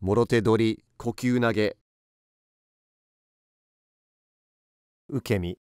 もろ手取り呼吸投げ受け身